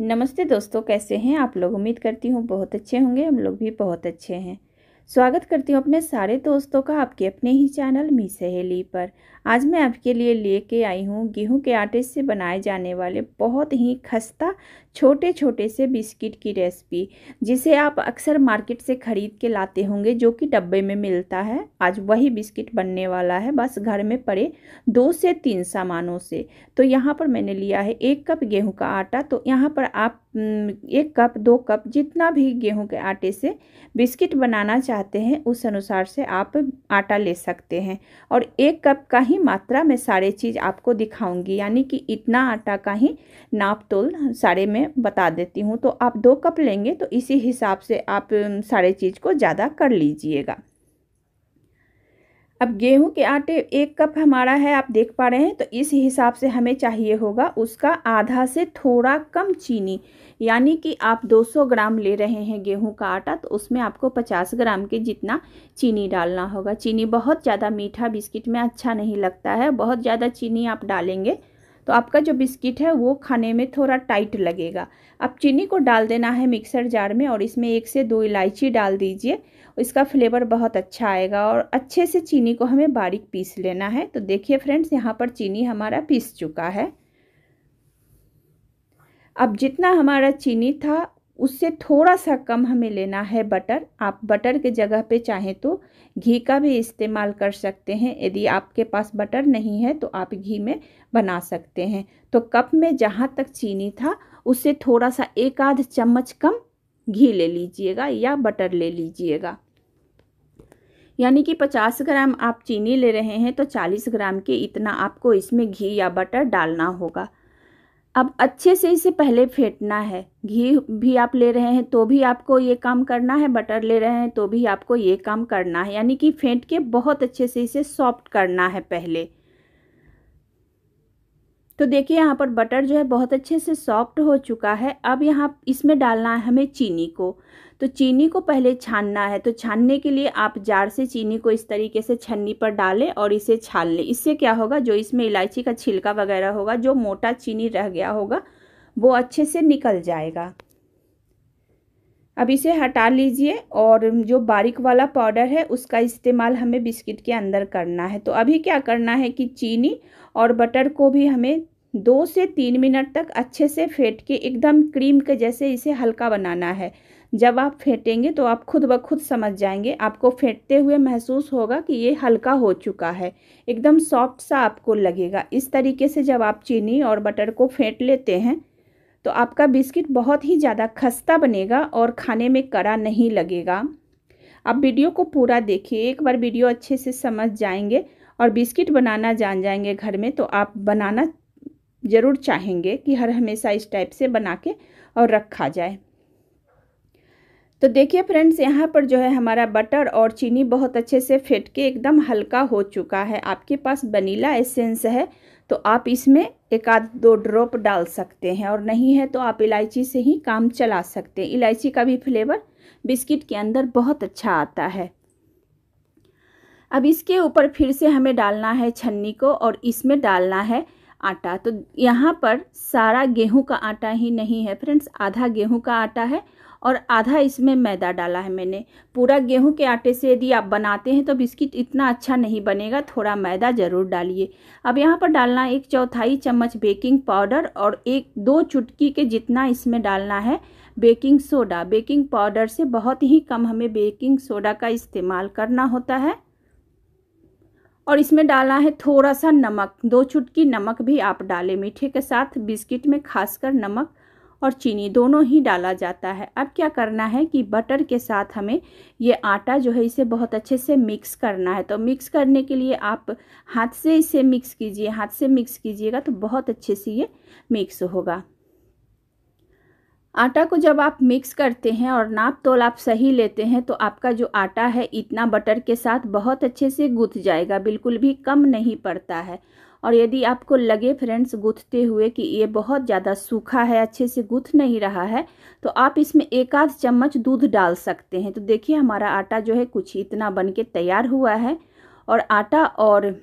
नमस्ते दोस्तों कैसे हैं आप लोग उम्मीद करती हूँ बहुत अच्छे होंगे हम लोग भी बहुत अच्छे हैं स्वागत करती हूँ अपने सारे दोस्तों का आपके अपने ही चैनल मी सहेली पर आज मैं आपके लिए लेके आई हूँ गेहूँ के आटे से बनाए जाने वाले बहुत ही खस्ता छोटे छोटे से बिस्किट की रेसिपी जिसे आप अक्सर मार्केट से ख़रीद के लाते होंगे जो कि डब्बे में मिलता है आज वही बिस्किट बनने वाला है बस घर में पड़े दो से तीन सामानों से तो यहाँ पर मैंने लिया है एक कप गेहूँ का आटा तो यहाँ पर आप एक कप दो कप जितना भी गेहूं के आटे से बिस्किट बनाना चाहते हैं उस अनुसार से आप आटा ले सकते हैं और एक कप का ही मात्रा में सारे चीज़ आपको दिखाऊंगी यानी कि इतना आटा का ही नाप तोल सारे में बता देती हूँ तो आप दो कप लेंगे तो इसी हिसाब से आप सारे चीज़ को ज़्यादा कर लीजिएगा अब गेहूं के आटे एक कप हमारा है आप देख पा रहे हैं तो इस हिसाब से हमें चाहिए होगा उसका आधा से थोड़ा कम चीनी यानी कि आप 200 ग्राम ले रहे हैं गेहूं का आटा तो उसमें आपको 50 ग्राम के जितना चीनी डालना होगा चीनी बहुत ज़्यादा मीठा बिस्किट में अच्छा नहीं लगता है बहुत ज़्यादा चीनी आप डालेंगे तो आपका जो बिस्किट है वो खाने में थोड़ा टाइट लगेगा अब चीनी को डाल देना है मिक्सर जार में और इसमें एक से दो इलायची डाल दीजिए इसका फ्लेवर बहुत अच्छा आएगा और अच्छे से चीनी को हमें बारीक पीस लेना है तो देखिए फ्रेंड्स यहाँ पर चीनी हमारा पीस चुका है अब जितना हमारा चीनी था उससे थोड़ा सा कम हमें लेना है बटर आप बटर के जगह पे चाहें तो घी का भी इस्तेमाल कर सकते हैं यदि आपके पास बटर नहीं है तो आप घी में बना सकते हैं तो कप में जहाँ तक चीनी था उससे थोड़ा सा एक आध चम्मच कम घी ले लीजिएगा या बटर ले लीजिएगा यानी कि 50 ग्राम आप चीनी ले रहे हैं तो 40 ग्राम के इतना आपको इसमें घी या बटर डालना होगा अब अच्छे से इसे पहले फेंटना है घी भी आप ले रहे हैं तो भी आपको ये काम करना है बटर ले रहे हैं तो भी आपको ये काम करना है यानी कि फेंट के बहुत अच्छे से इसे सॉफ्ट करना है पहले तो देखिए यहाँ पर बटर जो है बहुत अच्छे से सॉफ्ट हो चुका है अब यहाँ इसमें डालना है हमें चीनी को तो चीनी को पहले छानना है तो छानने के लिए आप जार से चीनी को इस तरीके से छन्नी पर डालें और इसे छान लें इससे क्या होगा जो इसमें इलायची का छिलका वगैरह होगा जो मोटा चीनी रह गया होगा वो अच्छे से निकल जाएगा अब इसे हटा लीजिए और जो बारीक वाला पाउडर है उसका इस्तेमाल हमें बिस्किट के अंदर करना है तो अभी क्या करना है कि चीनी और बटर को भी हमें दो से तीन मिनट तक अच्छे से फेंट के एकदम क्रीम के जैसे इसे हल्का बनाना है जब आप फेंटेंगे तो आप खुद ब खुद समझ जाएंगे आपको फेंटते हुए महसूस होगा कि ये हल्का हो चुका है एकदम सॉफ्ट सा आपको लगेगा इस तरीके से जब आप चीनी और बटर को फेंट लेते हैं तो आपका बिस्किट बहुत ही ज़्यादा खस्ता बनेगा और खाने में कड़ा नहीं लगेगा आप वीडियो को पूरा देखिए एक बार वीडियो अच्छे से समझ जाएंगे और बिस्किट बनाना जान जाएंगे घर में तो आप बनाना ज़रूर चाहेंगे कि हर हमेशा इस टाइप से बना के और रखा जाए तो देखिए फ्रेंड्स यहाँ पर जो है हमारा बटर और चीनी बहुत अच्छे से फेंट के एकदम हल्का हो चुका है आपके पास वनीला एसेंस है तो आप इसमें एक आध दो ड्रॉप डाल सकते हैं और नहीं है तो आप इलायची से ही काम चला सकते हैं इलायची का भी फ्लेवर बिस्किट के अंदर बहुत अच्छा आता है अब इसके ऊपर फिर से हमें डालना है छन्नी को और इसमें डालना है आटा तो यहाँ पर सारा गेहूं का आटा ही नहीं है फ्रेंड्स आधा गेहूं का आटा है और आधा इसमें मैदा डाला है मैंने पूरा गेहूं के आटे से यदि आप बनाते हैं तो बिस्किट इतना अच्छा नहीं बनेगा थोड़ा मैदा ज़रूर डालिए अब यहाँ पर डालना है एक चौथाई चम्मच बेकिंग पाउडर और एक दो चुटकी के जितना इसमें डालना है बेकिंग सोडा बेकिंग पाउडर से बहुत ही कम हमें बेकिंग सोडा का इस्तेमाल करना होता है और इसमें डालना है थोड़ा सा नमक दो चुटकी नमक भी आप डालें मीठे के साथ बिस्किट में खासकर नमक और चीनी दोनों ही डाला जाता है अब क्या करना है कि बटर के साथ हमें ये आटा जो है इसे बहुत अच्छे से मिक्स करना है तो मिक्स करने के लिए आप हाथ से इसे मिक्स कीजिए हाथ से मिक्स कीजिएगा तो बहुत अच्छे से ये मिक्स होगा आटा को जब आप मिक्स करते हैं और नाप तोल आप सही लेते हैं तो आपका जो आटा है इतना बटर के साथ बहुत अच्छे से गूँथ जाएगा बिल्कुल भी कम नहीं पड़ता है और यदि आपको लगे फ्रेंड्स गूँथते हुए कि ये बहुत ज़्यादा सूखा है अच्छे से गूँथ नहीं रहा है तो आप इसमें एक आध चम्मच दूध डाल सकते हैं तो देखिए हमारा आटा जो है कुछ इतना बन के तैयार हुआ है और आटा और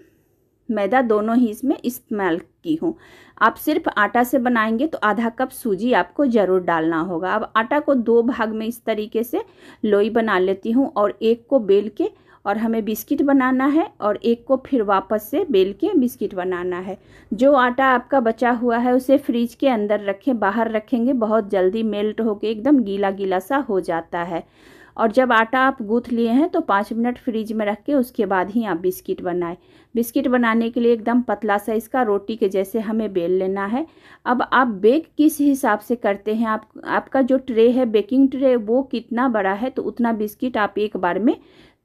मैदा दोनों ही इसमें इस्तेमाल की हूँ आप सिर्फ आटा से बनाएंगे तो आधा कप सूजी आपको ज़रूर डालना होगा अब आटा को दो भाग में इस तरीके से लोई बना लेती हूँ और एक को बेल के और हमें बिस्किट बनाना है और एक को फिर वापस से बेल के बिस्किट बनाना है जो आटा आपका बचा हुआ है उसे फ्रिज के अंदर रखें बाहर रखेंगे बहुत जल्दी मेल्ट होकर एकदम गीला गीला सा हो जाता है और जब आटा आप गूँथ लिए हैं तो पाँच मिनट फ्रिज में रख के उसके बाद ही आप बिस्किट बनाएं बिस्किट बनाने के लिए एकदम पतला सा इसका रोटी के जैसे हमें बेल लेना है अब आप बेक किस हिसाब से करते हैं आप आपका जो ट्रे है बेकिंग ट्रे वो कितना बड़ा है तो उतना बिस्किट आप एक बार में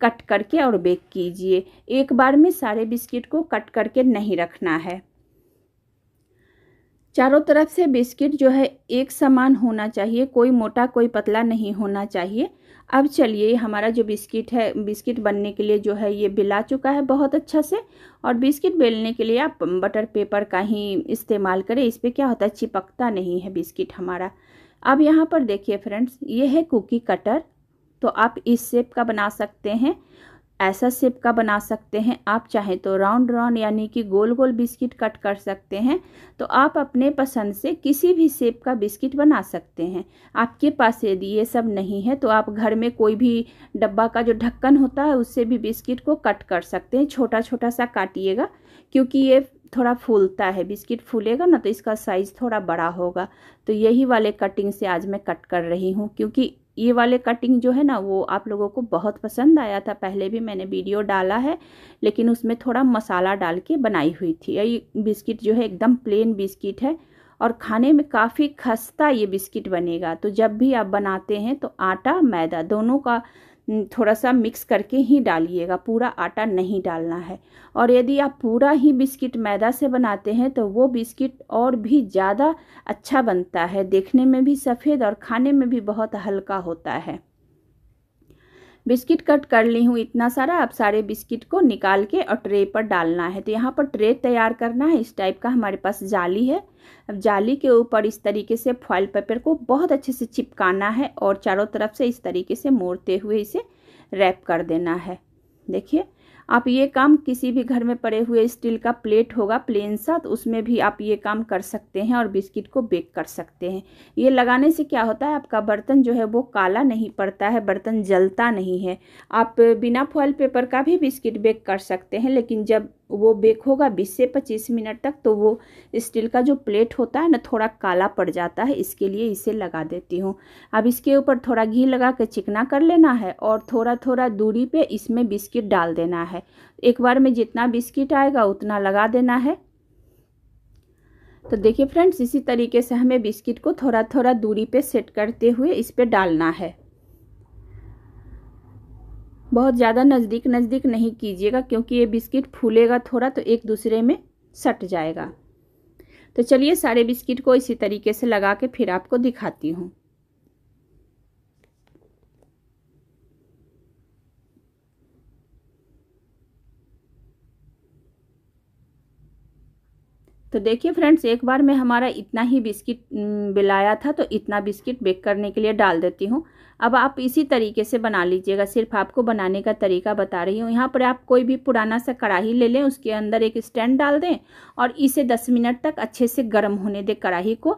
कट करके और बेक कीजिए एक बार में सारे बिस्किट को कट करके नहीं रखना है चारों तरफ से बिस्किट जो है एक समान होना चाहिए कोई मोटा कोई पतला नहीं होना चाहिए अब चलिए हमारा जो बिस्किट है बिस्किट बनने के लिए जो है ये बिला चुका है बहुत अच्छा से और बिस्किट बेलने के लिए आप बटर पेपर का ही इस्तेमाल करें इस पर क्या होता है चिपकता नहीं है बिस्किट हमारा अब यहाँ पर देखिए फ्रेंड्स ये है कुकी कटर तो आप इस शेप का बना सकते हैं ऐसा सेप का बना सकते हैं आप चाहें तो राउंड राउंड यानी कि गोल गोल बिस्किट कट कर सकते हैं तो आप अपने पसंद से किसी भी सेप का बिस्किट बना सकते हैं आपके पास यदि ये सब नहीं है तो आप घर में कोई भी डब्बा का जो ढक्कन होता है उससे भी बिस्किट को कट कर सकते हैं छोटा छोटा सा काटिएगा क्योंकि ये थोड़ा फूलता है बिस्किट फूलेगा ना तो इसका साइज़ थोड़ा बड़ा होगा तो यही वाले कटिंग से आज मैं कट कर रही हूँ क्योंकि ये वाले कटिंग जो है ना वो आप लोगों को बहुत पसंद आया था पहले भी मैंने वीडियो डाला है लेकिन उसमें थोड़ा मसाला डाल के बनाई हुई थी ये बिस्किट जो है एकदम प्लेन बिस्किट है और खाने में काफ़ी खस्ता ये बिस्किट बनेगा तो जब भी आप बनाते हैं तो आटा मैदा दोनों का थोड़ा सा मिक्स करके ही डालिएगा पूरा आटा नहीं डालना है और यदि आप पूरा ही बिस्किट मैदा से बनाते हैं तो वो बिस्किट और भी ज़्यादा अच्छा बनता है देखने में भी सफ़ेद और खाने में भी बहुत हल्का होता है बिस्किट कट कर ली हूँ इतना सारा अब सारे बिस्किट को निकाल के और ट्रे पर डालना है तो यहाँ पर ट्रे तैयार करना है इस टाइप का हमारे पास जाली है अब जाली के ऊपर इस तरीके से फॉइल पेपर को बहुत अच्छे से चिपकाना है और चारों तरफ से इस तरीके से मोड़ते हुए इसे रैप कर देना है देखिए आप ये काम किसी भी घर में पड़े हुए स्टील का प्लेट होगा प्लेन सा तो उसमें भी आप ये काम कर सकते हैं और बिस्किट को बेक कर सकते हैं ये लगाने से क्या होता है आपका बर्तन जो है वो काला नहीं पड़ता है बर्तन जलता नहीं है आप बिना फॉइल पेपर का भी बिस्किट बेक कर सकते हैं लेकिन जब वो बेक होगा 20 से 25 मिनट तक तो वो स्टील का जो प्लेट होता है ना थोड़ा काला पड़ जाता है इसके लिए इसे लगा देती हूँ अब इसके ऊपर थोड़ा घी लगा कर चिकना कर लेना है और थोड़ा थोड़ा दूरी पे इसमें बिस्किट डाल देना है एक बार में जितना बिस्किट आएगा उतना लगा देना है तो देखिए फ्रेंड्स इसी तरीके से हमें बिस्किट को थोड़ा थोड़ा दूरी पर सेट करते हुए इस पर डालना है बहुत ज़्यादा नज़दीक नज़दीक नहीं कीजिएगा क्योंकि ये बिस्किट फूलेगा थोड़ा तो एक दूसरे में सट जाएगा तो चलिए सारे बिस्किट को इसी तरीके से लगा के फिर आपको दिखाती हूँ तो देखिए फ्रेंड्स एक बार मैं हमारा इतना ही बिस्किट बिलाया था तो इतना बिस्किट बेक करने के लिए डाल देती हूँ अब आप इसी तरीके से बना लीजिएगा सिर्फ आपको बनाने का तरीका बता रही हूँ यहाँ पर आप कोई भी पुराना सा कढ़ाही ले लें उसके अंदर एक स्टैंड डाल दें और इसे दस मिनट तक अच्छे से गर्म होने दें कढ़ाही को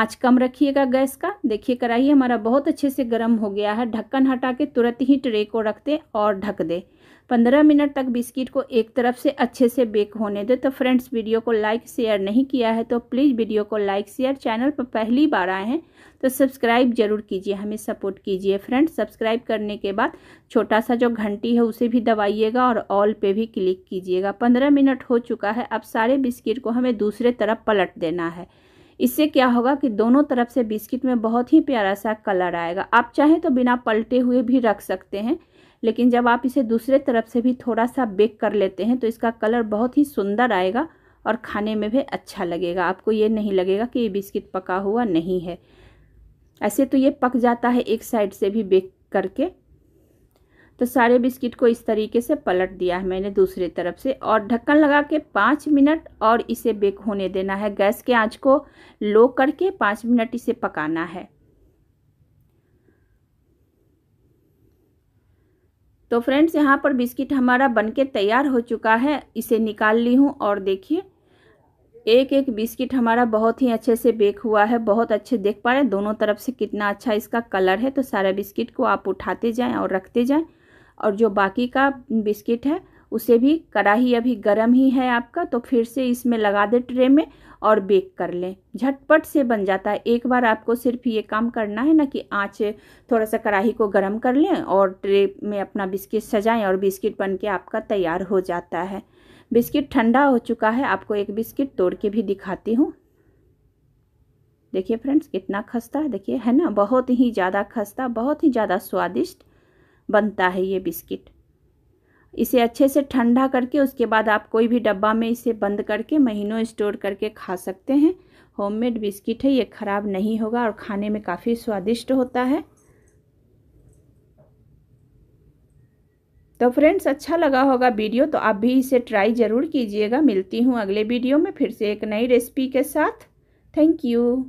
आँच कम रखिएगा गैस का देखिए कढ़ाई हमारा बहुत अच्छे से गर्म हो गया है ढक्कन हटा के तुरंत ही ट्रे को रख दें और ढक दें पंद्रह मिनट तक बिस्किट को एक तरफ से अच्छे से बेक होने दें तो फ्रेंड्स वीडियो को लाइक शेयर नहीं किया है तो प्लीज़ वीडियो को लाइक शेयर चैनल पर पहली बार आए हैं तो सब्सक्राइब जरूर कीजिए हमें सपोर्ट कीजिए फ्रेंड्स सब्सक्राइब करने के बाद छोटा सा जो घंटी है उसे भी दबाइएगा और ऑल पे भी क्लिक कीजिएगा पंद्रह मिनट हो चुका है अब सारे बिस्किट को हमें दूसरे तरफ पलट देना है इससे क्या होगा कि दोनों तरफ से बिस्किट में बहुत ही प्यारा सा कलर आएगा आप चाहें तो बिना पलटे हुए भी रख सकते हैं लेकिन जब आप इसे दूसरे तरफ से भी थोड़ा सा बेक कर लेते हैं तो इसका कलर बहुत ही सुंदर आएगा और खाने में भी अच्छा लगेगा आपको ये नहीं लगेगा कि ये बिस्किट पका हुआ नहीं है ऐसे तो ये पक जाता है एक साइड से भी बेक करके तो सारे बिस्किट को इस तरीके से पलट दिया है मैंने दूसरी तरफ से और ढक्कन लगा के पाँच मिनट और इसे बेक होने देना है गैस के आंच को लो करके पाँच मिनट इसे पकाना है तो फ्रेंड्स यहाँ पर बिस्किट हमारा बनके तैयार हो चुका है इसे निकाल ली हूँ और देखिए एक एक बिस्किट हमारा बहुत ही अच्छे से बेक हुआ है बहुत अच्छे देख पा रहे हैं दोनों तरफ से कितना अच्छा इसका कलर है तो सारा बिस्किट को आप उठाते जाएं और रखते जाएं और जो बाकी का बिस्किट है उसे भी कढ़ाई अभी गर्म ही है आपका तो फिर से इसमें लगा दें ट्रे में और बेक कर लें झटपट से बन जाता है एक बार आपको सिर्फ ये काम करना है ना कि आँच थोड़ा सा कढ़ाई को गर्म कर लें और ट्रे में अपना बिस्किट सजाएं और बिस्किट बन के आपका तैयार हो जाता है बिस्किट ठंडा हो चुका है आपको एक बिस्किट तोड़ के भी दिखाती हूँ देखिए फ्रेंड्स कितना खस्ता है देखिए है ना बहुत ही ज़्यादा खस्ता बहुत ही ज़्यादा स्वादिष्ट बनता है ये बिस्किट इसे अच्छे से ठंडा करके उसके बाद आप कोई भी डब्बा में इसे बंद करके महीनों स्टोर करके खा सकते हैं होममेड बिस्किट है ये ख़राब नहीं होगा और खाने में काफ़ी स्वादिष्ट होता है तो फ्रेंड्स अच्छा लगा होगा वीडियो तो आप भी इसे ट्राई ज़रूर कीजिएगा मिलती हूँ अगले वीडियो में फिर से एक नई रेसिपी के साथ थैंक यू